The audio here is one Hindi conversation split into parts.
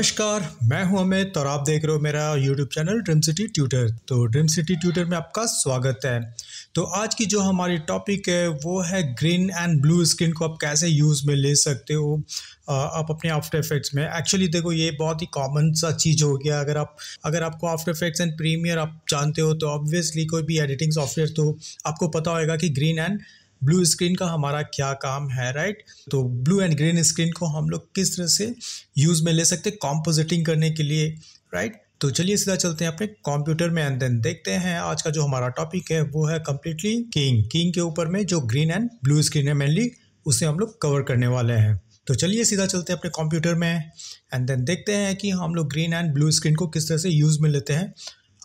नमस्कार मैं हूं अमित और आप देख रहे हो मेरा YouTube channel Dream City Tutor तो ड्रीम सिटी ट्यूटर में आपका स्वागत है तो आज की जो हमारी टॉपिक है वो है ग्रीन एंड ब्लू स्क्रीन को आप कैसे यूज़ में ले सकते हो आप अपने आफ्टर इफेक्ट्स में एक्चुअली देखो ये बहुत ही कॉमन सा चीज़ हो गया अगर आप अगर आपको आफ्टर इफेक्ट्स एंड प्रीमियर आप जानते हो तो ऑब्वियसली कोई भी एडिटिंग सॉफ्टवेयर तो आपको पता होगा कि ग्रीन एंड ब्लू स्क्रीन का हमारा क्या काम है राइट तो ब्लू एंड ग्रीन स्क्रीन को हम लोग किस तरह से यूज़ में ले सकते हैं कॉम्पोजिटिंग करने के लिए राइट तो चलिए सीधा चलते हैं अपने कंप्यूटर में एंड देन देखते हैं आज का जो हमारा टॉपिक है वो है कम्प्लीटली किंग किंग के ऊपर में जो ग्रीन एंड ब्लू स्क्रीन है मेनली उसे हम लोग कवर करने वाले हैं तो चलिए सीधा चलते हैं अपने कंप्यूटर में एंड देन देखते हैं कि हम लोग ग्रीन एंड ब्लू स्क्रीन को किस तरह से यूज़ में लेते हैं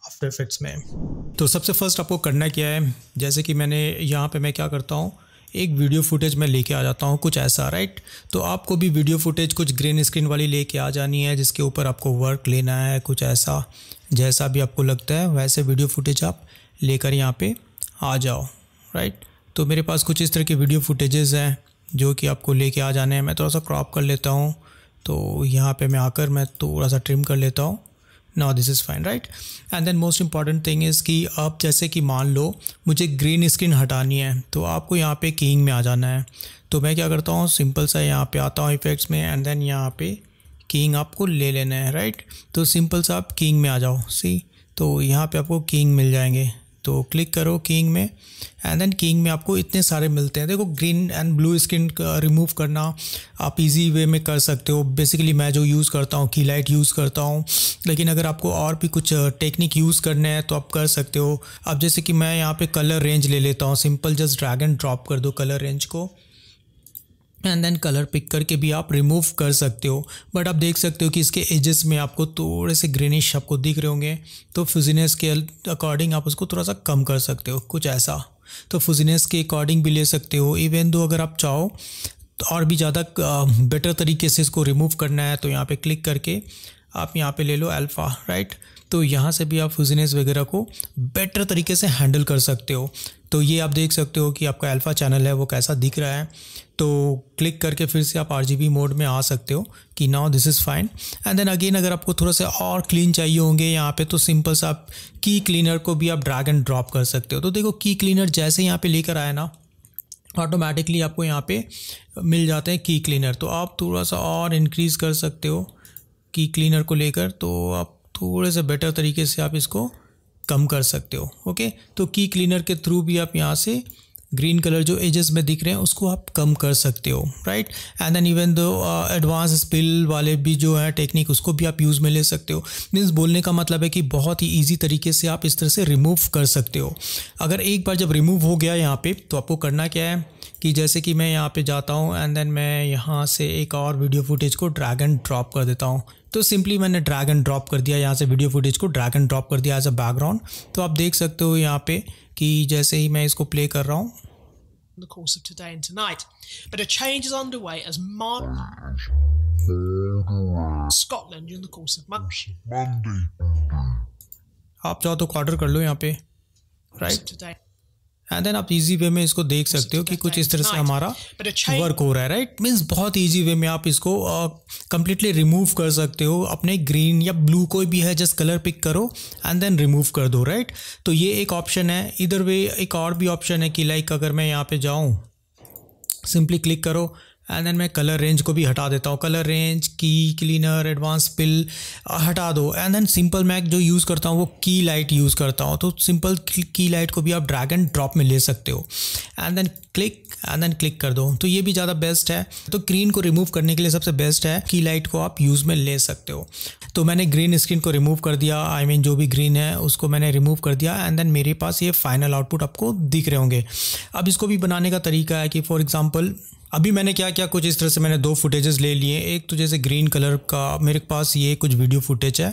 आफ्टर इफेक्ट्स में तो सबसे फर्स्ट आपको करना क्या है जैसे कि मैंने यहाँ पे मैं क्या करता हूँ एक वीडियो फुटेज मैं लेके आ जाता हूँ कुछ ऐसा राइट तो आपको भी वीडियो फुटेज कुछ ग्रीन स्क्रीन वाली लेके आ जानी है जिसके ऊपर आपको वर्क लेना है कुछ ऐसा जैसा भी आपको लगता है वैसे वीडियो फुटेज आप लेकर यहाँ पे आ जाओ राइट तो मेरे पास कुछ इस तरह के वीडियो फुटेजेस हैं जो कि आपको लेके आ जाने हैं मैं थोड़ा सा क्रॉप कर लेता हूँ तो यहाँ पे मैं आकर मैं थोड़ा सा ट्रिम कर लेता हूँ now this is fine right and then most important thing is कि आप जैसे कि मान लो मुझे ग्रीन स्क्रीन हटानी है तो आपको यहाँ पे किंग में आ जाना है तो मैं क्या करता हूँ सिंपल सा यहाँ पे आता हूँ इफेक्ट्स में एंड देन यहाँ पे किंग आपको ले लेना है राइट तो सिंपल सा आप किंग में आ जाओ सी तो यहाँ पे आपको किंग मिल जाएंगे तो क्लिक करो किंग में एंड देन किंग में आपको इतने सारे मिलते हैं देखो green and blue screen remove करना आप इजी वे में कर सकते हो बेसिकली मैं जो यूज़ करता हूँ की लाइट यूज़ करता हूँ लेकिन अगर आपको और भी कुछ टेक्निक uh, यूज़ करने हैं तो आप कर सकते हो अब जैसे कि मैं यहाँ पे कलर रेंज ले लेता हूँ simple just drag and drop कर दो कलर रेंज को एंड देन कलर पिक करके भी आप रिमूव कर सकते हो बट आप देख सकते हो कि इसके एजेस में आपको थोड़े से ग्रीनिश आपको दिख रहे होंगे तो फिजीनेस के अकॉर्डिंग आप उसको थोड़ा सा कम कर सकते हो कुछ ऐसा तो फिजीनेस के अकॉर्डिंग भी ले सकते हो इवन दो अगर आप चाहो तो और भी ज़्यादा बेटर तरीके से इसको रिमूव करना है तो यहाँ पर क्लिक करके आप यहाँ पर ले लो अल्फ़ा राइट तो यहाँ से भी आप फिजनेस वगैरह को बेटर तरीके से हैंडल कर सकते हो तो ये आप देख सकते हो कि आपका अल्फ़ा चैनल है वो कैसा दिख रहा है तो क्लिक करके फिर से आप आर मोड में आ सकते हो कि now this is fine and then again अगर आपको थोड़ा सा और क्लीन चाहिए होंगे यहाँ पे तो सिंपल सा आप की क्लीनर को भी आप ड्रैग एंड ड्रॉप कर सकते हो तो देखो की क्लीनर जैसे यहाँ पे लेकर आए ना ऑटोमेटिकली आपको यहाँ पर मिल जाते हैं की क्लीनर तो आप थोड़ा सा और इनक्रीज कर सकते हो की क्लीनर को लेकर तो आप थोड़े से बेटर तरीके से आप इसको कम कर सकते हो ओके तो की क्लीनर के थ्रू भी आप यहाँ से ग्रीन कलर जो एजेस में दिख रहे हैं उसको आप कम कर सकते हो right and then even though advance spill वाले भी जो है टेक्निक उसको भी आप यूज़ में ले सकते हो मीन्स बोलने का मतलब है कि बहुत ही ईजी तरीके से आप इस तरह से रिमूव कर सकते हो अगर एक बार जब रिमूव हो गया यहाँ पे तो आपको करना क्या है कि जैसे कि मैं यहाँ पर जाता हूँ एंड देन मैं यहाँ से एक और वीडियो फुटेज को ड्रैग एंड ड्रॉप कर देता हूँ तो सिंपली मैंने ड्रैग एंड ड्रॉप कर दिया यहाँ से वीडियो फुटेज को ड्रैग एंड ड्रॉप कर दिया एज अ बैकग्राउंड तो आप देख सकते हो यहाँ पे कि जैसे ही मैं इसको प्ले कर रहा हूँ the course of today and tonight but a change is underway as Mark Scotland during the course of Monday Monday आप चाहो तो ऑर्डर कर लो यहाँ पे राइट right? एंड देन आप इजी वे में इसको देख सकते हो कि कुछ इस तरह से हमारा वर्क हो रहा है राइट मीन्स बहुत इजी वे में आप इसको कम्प्लीटली uh, रिमूव कर सकते हो अपने ग्रीन या ब्लू कोई भी है जस्ट कलर पिक करो एंड देन रिमूव कर दो राइट तो ये एक ऑप्शन है इधर वे एक और भी ऑप्शन है कि लाइक अगर मैं यहाँ पे जाऊँ सिंपली क्लिक करो एंड देन मैं कलर रेंज को भी हटा देता हूँ कलर रेंज की क्लीनर एडवांस पिल हटा दो एंड देन सिंपल मैं जो यूज़ करता हूँ वो की लाइट यूज़ करता हूँ तो सिंपल की लाइट को भी आप ड्रैग एंड ड्रॉप में ले सकते हो and then click and then click कर दो तो ये भी ज़्यादा बेस्ट है तो ग्रीन को रिमूव करने के लिए सबसे बेस्ट है की लाइट को आप यूज़ में ले सकते हो तो मैंने ग्रीन स्क्रीन को रिमूव कर दिया आई I मीन mean, जो भी ग्रीन है उसको मैंने रिमूव कर दिया एंड देन मेरे पास ये फाइनल आउटपुट आपको दिख रहे होंगे अब इसको भी बनाने का तरीका है कि फॉर एग्जाम्पल अभी मैंने क्या क्या कुछ इस तरह से मैंने दो फुटेजेस ले लिए एक तो जैसे ग्रीन कलर का मेरे पास ये कुछ वीडियो फुटेज है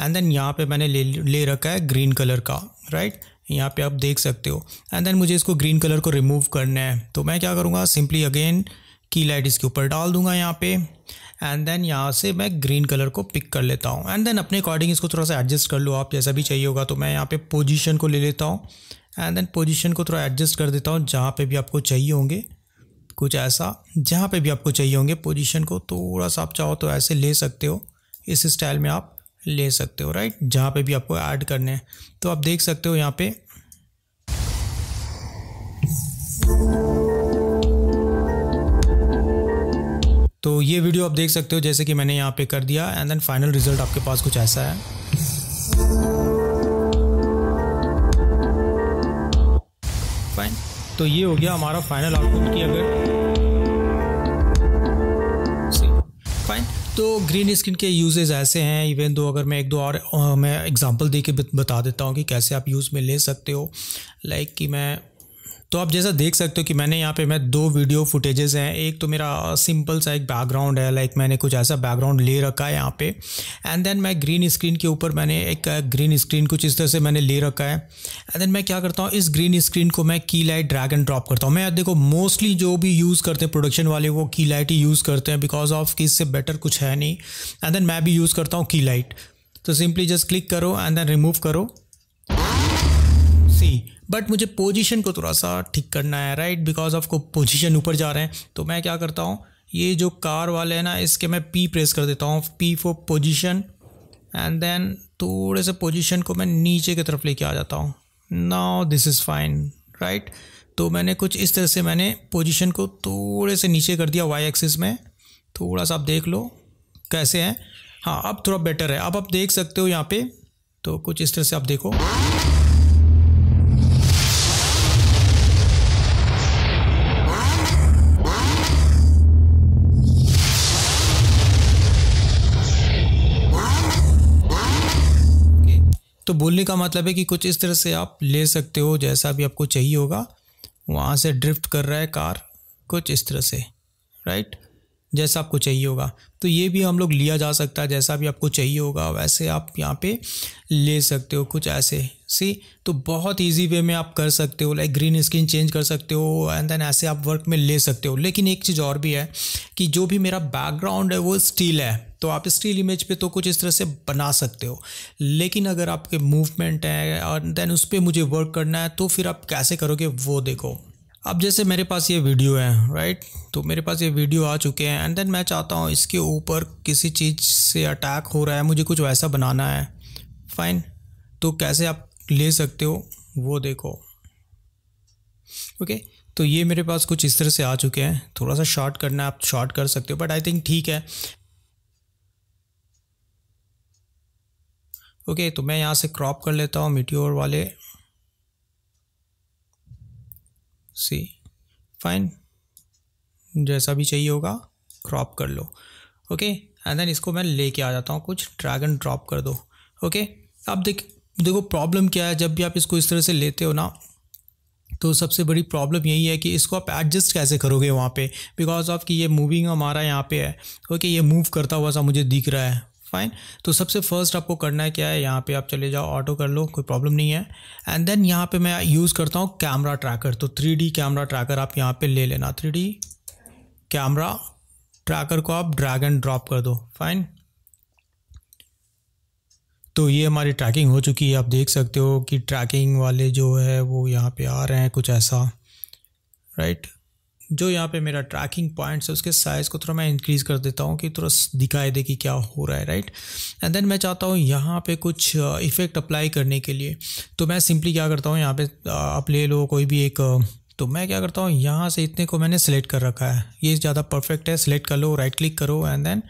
एंड देन यहाँ पे मैंने ले ले रखा है ग्रीन कलर का राइट यहाँ पे आप देख सकते हो एंड देन मुझे इसको ग्रीन कलर को रिमूव करना है तो मैं क्या करूँगा सिंपली अगेन की लाइट इसके ऊपर डाल दूंगा यहाँ पे एंड देन यहाँ से मैं ग्रीन कलर को पिक कर लेता हूँ एंड देन अपने अकॉर्डिंग इसको थोड़ा सा एडजस्ट कर लो आप जैसा भी चाहिए होगा तो मैं यहाँ पे पोजीशन को ले लेता हूँ एंड देन पोजीशन को थोड़ा एडजस्ट कर देता हूँ जहाँ पे भी आपको चाहिए होंगे कुछ ऐसा जहाँ पे भी आपको चाहिए होंगे पोजीशन को थोड़ा सा आप चाहो तो ऐसे ले सकते हो इस स्टाइल में आप ले सकते हो राइट जहाँ पे भी आपको ऐड करने हैं तो आप देख सकते हो यहाँ पे तो ये वीडियो आप देख सकते हो जैसे कि मैंने यहाँ पे कर दिया एंड देन फाइनल रिजल्ट आपके पास कुछ ऐसा है फाइन तो ये हो गया हमारा फाइनल आउटपुट की अगर फाइन तो ग्रीन स्क्रीन के यूजेज ऐसे हैं इवन दो अगर मैं एक दो और मैं एग्जांपल दे के बता देता हूँ कि कैसे आप यूज़ में ले सकते हो लाइक कि मैं तो आप जैसा देख सकते हो कि मैंने यहाँ पे मैं दो वीडियो फुटेजेस हैं एक तो मेरा सिंपल सा एक बैकग्राउंड है लाइक मैंने कुछ ऐसा बैकग्राउंड ले रखा है यहाँ पे एंड देन मैं ग्रीन स्क्रीन के ऊपर मैंने एक ग्रीन स्क्रीन कुछ इस तरह से मैंने ले रखा है एंड देन मैं क्या करता हूँ इस ग्रीन स्क्रीन को मैं की लाइट ड्रैग एंड ड्रॉप करता हूँ मैं देखो मोस्टली जो भी यूज़ करते हैं प्रोडक्शन वाले वो की लाइट ही यूज़ करते हैं बिकॉज ऑफ कि इससे बेटर कुछ है नहीं एंड देन मैं भी यूज़ करता हूँ की लाइट तो सिंपली जस्ट क्लिक करो एंड देन रिमूव करो सी बट मुझे पोजिशन को थोड़ा सा ठीक करना है राइट बिकॉज ऑफ को पोजिशन ऊपर जा रहे हैं तो मैं क्या करता हूँ ये जो कार वाले हैं ना इसके मैं पी प्रेस कर देता हूँ P for position and then थोड़े से पोजिशन को मैं नीचे की तरफ लेके आ जाता हूँ now this is fine right तो मैंने कुछ इस तरह से मैंने पोजीशन को थोड़े से नीचे कर दिया वाई एक्सिस में थोड़ा सा आप देख लो कैसे हैं हाँ अब थोड़ा बेटर है अब आप देख सकते हो यहाँ पे तो कुछ इस तरह से आप देखो तो बोलने का मतलब है कि कुछ इस तरह से आप ले सकते हो जैसा भी आपको चाहिए होगा वहाँ से ड्रिफ्ट कर रहा है कार कुछ इस तरह से राइट जैसा आपको चाहिए होगा तो ये भी हम लोग लिया जा सकता है जैसा भी आपको चाहिए होगा वैसे आप यहाँ पे ले सकते हो कुछ ऐसे सी तो बहुत इजी वे में आप कर सकते हो लाइक ग्रीन स्क्रीन चेंज कर सकते हो एंड देन ऐसे आप वर्क में ले सकते हो लेकिन एक चीज़ और भी है कि जो भी मेरा बैकग्राउंड है वो स्टील है तो आप स्टील इमेज पे तो कुछ इस तरह से बना सकते हो लेकिन अगर आपके मूवमेंट हैं और देन उस पर मुझे वर्क करना है तो फिर आप कैसे करोगे वो देखो अब जैसे मेरे पास ये वीडियो है राइट तो मेरे पास ये वीडियो आ चुके हैं एंड देन मैं चाहता हूँ इसके ऊपर किसी चीज़ से अटैक हो रहा है मुझे कुछ वैसा बनाना है फाइन तो कैसे आप ले सकते हो वो देखो ओके okay? तो ये मेरे पास कुछ इस तरह से आ चुके हैं थोड़ा सा शॉर्ट करना है आप शॉर्ट कर सकते हो बट आई थिंक ठीक है ओके तो मैं यहाँ से क्रॉप कर लेता हूँ मिट्योर वाले सी फाइन जैसा भी चाहिए होगा क्रॉप कर लो ओके एंड देन इसको मैं लेके आ जाता हूँ कुछ ड्रैगन ड्रॉप कर दो ओके अब देख देखो प्रॉब्लम क्या है जब भी आप इसको इस तरह से लेते हो ना तो सबसे बड़ी प्रॉब्लम यही है कि इसको आप एडजस्ट कैसे करोगे वहाँ पे बिकॉज ऑफ कि ये मूविंग हमारा यहाँ पे है ओके ये मूव करता हुआ सा मुझे दिख रहा है फाइन तो सबसे फर्स्ट आपको करना है क्या है यहाँ पे आप चले जाओ ऑटो कर लो कोई प्रॉब्लम नहीं है एंड देन यहाँ पे मैं यूज़ करता हूँ कैमरा ट्रैकर तो थ्री कैमरा ट्रैकर आप यहाँ पे ले लेना थ्री कैमरा ट्रैकर को आप ड्रैग एंड ड्रॉप कर दो फाइन तो ये हमारी ट्रैकिंग हो चुकी है आप देख सकते हो कि ट्रैकिंग वाले जो है वो यहाँ पे आ रहे हैं कुछ ऐसा राइट right? जो यहाँ पे मेरा ट्रैकिंग पॉइंट्स है उसके साइज़ को थोड़ा मैं इंक्रीज़ कर देता हूँ कि थोड़ा दिखाई दे कि क्या हो रहा है राइट एंड देन मैं चाहता हूँ यहाँ पे कुछ इफ़ेक्ट अप्लाई करने के लिए तो मैं सिंपली क्या करता हूँ यहाँ पे आप ले लो कोई भी एक तो मैं क्या करता हूँ यहाँ से इतने को मैंने सेलेक्ट कर रखा है ये ज़्यादा परफेक्ट है सिलेक्ट कर लो राइट क्लिक करो and then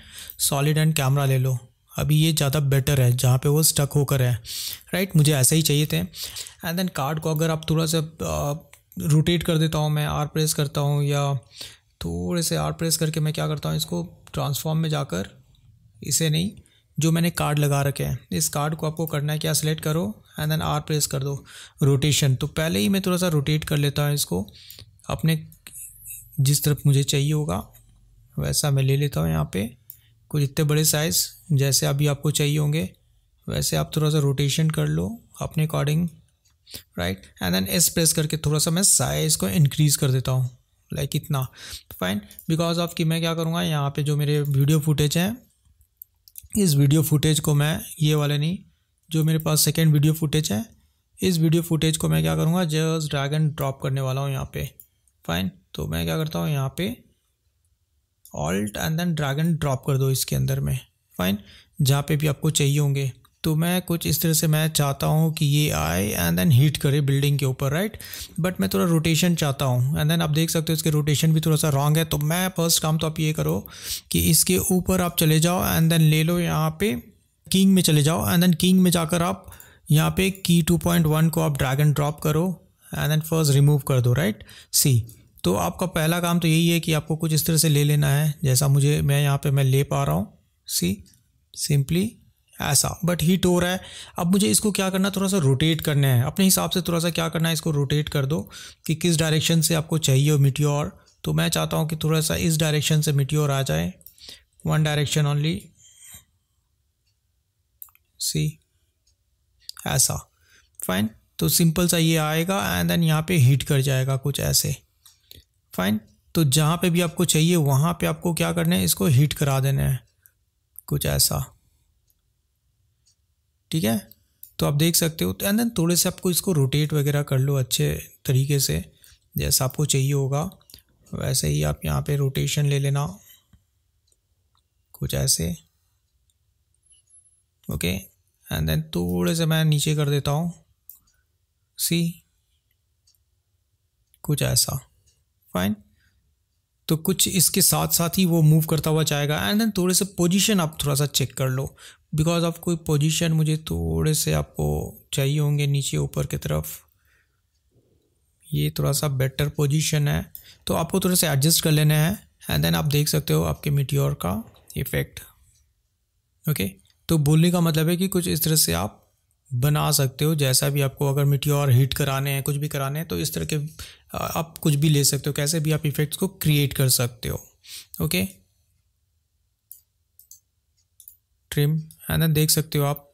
solid and camera ले लो अभी ये ज़्यादा बेटर है जहाँ पे वो स्टक होकर है राइट मुझे ऐसा ही चाहिए थे एंड देन कार्ड को अगर आप थोड़ा सा रोटेट कर देता हूँ मैं आर प्रेस करता हूँ या थोड़े से आर प्रेस करके मैं क्या करता हूँ इसको ट्रांसफॉर्म में जाकर इसे नहीं जो मैंने कार्ड लगा रखे हैं इस कार्ड को आपको करना है क्या सिलेक्ट करो एंड देन आर प्रेस कर दो रोटेशन तो पहले ही मैं थोड़ा सा रोटेट कर लेता हूँ इसको अपने जिस तरफ मुझे चाहिए होगा वैसा मैं ले लेता हूँ यहाँ पे कुछ इतने बड़े साइज़ जैसे अभी आपको चाहिए होंगे वैसे आप थोड़ा सा रोटेशन कर लो अपने according right and then S press करके थोड़ा सा मैं साइज़ को इंक्रीज़ कर देता हूँ लाइक like इतना फाइन बिकॉज ऑफ कि मैं क्या करूँगा यहाँ पे जो मेरे वीडियो फुटेज हैं इस वीडियो फुटेज को मैं ये वाले नहीं जो मेरे पास सेकेंड वीडियो फुटेज है इस वीडियो फुटेज को मैं क्या करूँगा जस्ट ड्रैग एंड ड्रॉप करने वाला हूँ यहाँ पे फाइन तो मैं क्या करता हूँ यहाँ पे alt and then drag and drop कर दो इसके अंदर में फाइन जहाँ पे भी आपको चाहिए होंगे तो मैं कुछ इस तरह से मैं चाहता हूँ कि ये आए एंड देन हीट करे बिल्डिंग के ऊपर राइट बट मैं थोड़ा रोटेशन चाहता हूँ एंड देन आप देख सकते हो इसके रोटेशन भी थोड़ा सा रॉन्ग है तो मैं फर्स्ट काम तो आप ये करो कि इसके ऊपर आप चले जाओ एंड देन ले लो यहाँ पे किंग में चले जाओ एंड देन किंग में जाकर आप यहाँ पे की 2.1 को आप ड्रैग एंड ड्रॉप करो एंड देन फर्स्ट रिमूव कर दो राइट सी तो आपका पहला काम तो यही है कि आपको कुछ इस तरह से ले लेना है जैसा मुझे मैं यहाँ पे मैं ले पा रहा हूँ सी सिंपली ऐसा बट हीट हो रहा है अब मुझे इसको क्या करना थोड़ा सा रोटेट करना है अपने हिसाब से थोड़ा सा क्या करना है इसको रोटेट कर दो कि किस डायरेक्शन से आपको चाहिए हो मिट्योर तो मैं चाहता हूँ कि थोड़ा सा इस डायरेक्शन से मिट्योर आ जाए वन डायरेक्शन ओनली सी ऐसा फाइन तो सिंपल सा ये आएगा एंड देन यहाँ पे हीट कर जाएगा कुछ ऐसे फाइन तो जहाँ पे भी आपको चाहिए वहाँ पे आपको क्या करना है इसको हीट करा देना है कुछ ऐसा ठीक है तो आप देख सकते हो तो एंड देन थोड़े से आपको इसको रोटेट वगैरह कर लो अच्छे तरीके से जैसा आपको चाहिए होगा वैसे ही आप यहाँ पे रोटेशन ले लेना कुछ ऐसे ओके एंड देन थोड़े से मैं नीचे कर देता हूँ सी कुछ ऐसा फाइन तो कुछ इसके साथ साथ ही वो मूव करता हुआ जाएगा एंड देन थोड़े से पोजीशन आप थोड़ा सा चेक कर लो बिकॉज कोई पोजीशन मुझे थोड़े से आपको चाहिए होंगे नीचे ऊपर की तरफ ये थोड़ा सा बेटर पोजीशन है तो आपको थोड़ा सा एडजस्ट कर लेना है एंड देन आप देख सकते हो आपके मिट्योर का इफ़ेक्ट ओके okay? तो बोलने का मतलब है कि कुछ इस तरह से आप बना सकते हो जैसा भी आपको अगर मिट्टी और हीट कराने हैं कुछ भी कराने हैं तो इस तरह के आप कुछ भी ले सकते हो कैसे भी आप इफ़ेक्ट्स को क्रिएट कर सकते हो ओके ट्रिम है ना देख सकते हो आप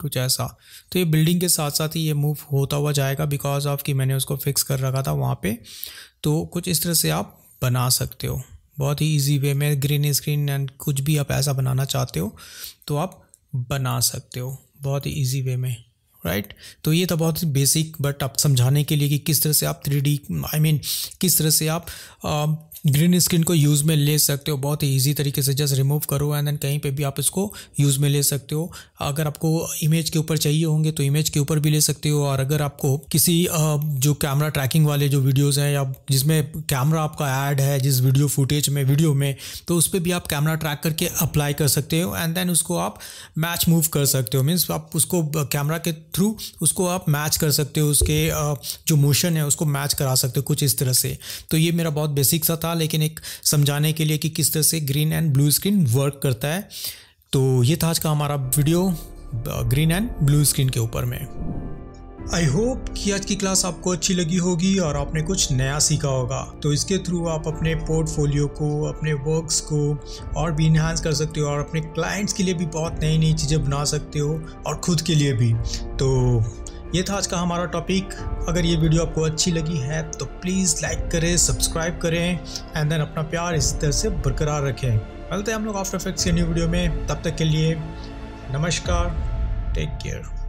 कुछ ऐसा तो ये बिल्डिंग के साथ साथ ही ये मूव होता हुआ जाएगा बिकॉज ऑफ कि मैंने उसको फिक्स कर रखा था वहाँ पे तो कुछ इस तरह से आप बना सकते हो बहुत ही ईजी वे में ग्रीन स्क्रीन एंड कुछ भी आप ऐसा बनाना चाहते हो तो आप बना सकते हो बहुत ही ईजी वे में राइट right? तो ये था तो बहुत ही बेसिक बट आप समझाने के लिए कि किस तरह से आप थ्री डी आई मीन किस तरह से आप ग्रीन स्क्रीन को यूज़ में ले सकते हो बहुत ही ईजी तरीके से जस्ट रिमूव करो एंड देन कहीं पे भी आप इसको यूज़ में ले सकते हो अगर आपको इमेज के ऊपर चाहिए होंगे तो इमेज के ऊपर भी ले सकते हो और अगर आपको किसी जो कैमरा ट्रैकिंग वाले जो वीडियोस हैं या जिसमें कैमरा आपका ऐड है जिस वीडियो फुटेज में वीडियो में तो उस पर भी आप कैमरा ट्रैक करके अप्लाई कर सकते हो एंड देन उसको आप मैच मूव कर सकते हो मीन्स आप उसको कैमरा के थ्रू उसको आप मैच कर सकते हो उसके जो मोशन है उसको मैच करा सकते हो कुछ इस तरह से तो ये मेरा बहुत बेसिक सा था था लेकिन एक समझाने के लिए कि किस तरह से green and blue screen work करता है तो ये था आज का हमारा video green and blue screen के ऊपर में आई होप कि आज की क्लास आपको अच्छी लगी होगी और आपने कुछ नया सीखा होगा तो इसके थ्रू आप अपने पोर्टफोलियो को अपने वर्क्स को और भी इन्हांस कर सकते हो और अपने क्लाइंट्स के लिए भी बहुत नई नई चीज़ें बना सकते हो और खुद के लिए भी तो ये था आज का हमारा टॉपिक अगर ये वीडियो आपको अच्छी लगी है तो प्लीज़ लाइक करें सब्सक्राइब करें एंड देन अपना प्यार इसी तरह से बरकरार रखें मिलते हैं हम लोग आफ्टर इफेक्ट्स के न्यू वीडियो में तब तक के लिए नमस्कार टेक केयर